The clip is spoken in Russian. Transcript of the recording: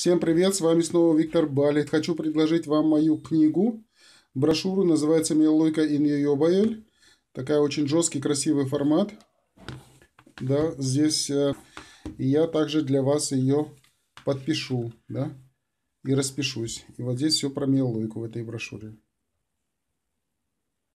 Всем привет, с вами снова Виктор Балит. Хочу предложить вам мою книгу. брошюру, называется «Мелойка и ее Байель». Такая очень жесткий, красивый формат. Да, здесь э, я также для вас ее подпишу, да, и распишусь. И вот здесь все про мелойку в этой брошюре.